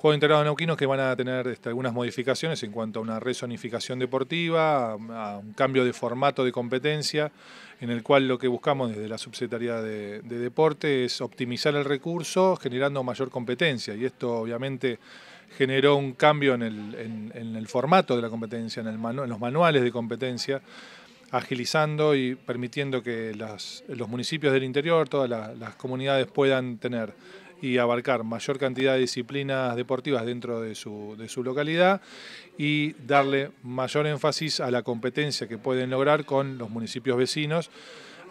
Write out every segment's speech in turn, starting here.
Juegos de Neuquinos que van a tener este, algunas modificaciones en cuanto a una rezonificación deportiva, a, un cambio de formato de competencia, en el cual lo que buscamos desde la Subsecretaría de, Deporte es optimizar el recurso generando mayor competencia y esto obviamente generó un cambio en el, formato de la competencia, en, los manuales de competencia agilizando y permitiendo que los municipios del interior, todas las comunidades puedan tener y abarcar mayor cantidad de disciplinas deportivas dentro de su, localidad y darle mayor énfasis a la competencia que pueden lograr con los municipios vecinos,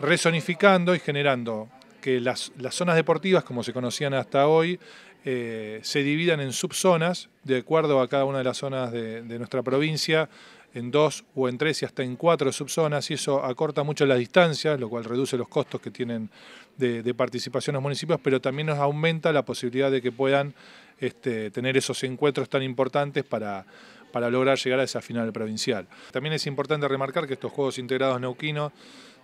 resonificando y generando que las, zonas deportivas, como se conocían hasta hoy, eh, se dividan en subzonas de acuerdo a cada una de las zonas de nuestra provincia en dos o en tres y hasta en cuatro subzonas y eso acorta mucho las distancias, lo cual reduce los costos que tienen de, participación los municipios, pero también nos aumenta la posibilidad de que puedan este, tener esos encuentros tan importantes para para lograr llegar a esa final provincial. También es importante remarcar que estos Juegos Integrados Neuquino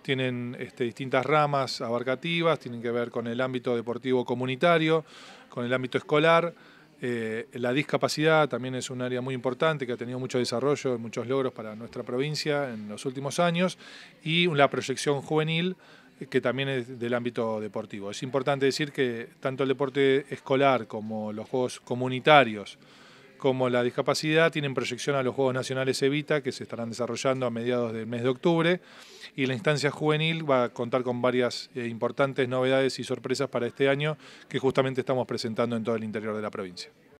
tienen este, distintas ramas abarcativas, tienen que ver con el ámbito deportivo comunitario, con el ámbito escolar, eh, la discapacidad también es un área muy importante que ha tenido mucho desarrollo, muchos logros para nuestra provincia en los últimos años y la proyección juvenil eh, que también es del ámbito deportivo. Es importante decir que tanto el deporte escolar como los juegos comunitarios, como la discapacidad tienen proyección a los Juegos Nacionales Evita, que se estarán desarrollando a mediados del mes de octubre, y la instancia juvenil va a contar con varias eh, importantes novedades y sorpresas para este año que justamente estamos presentando en todo el interior de la provincia.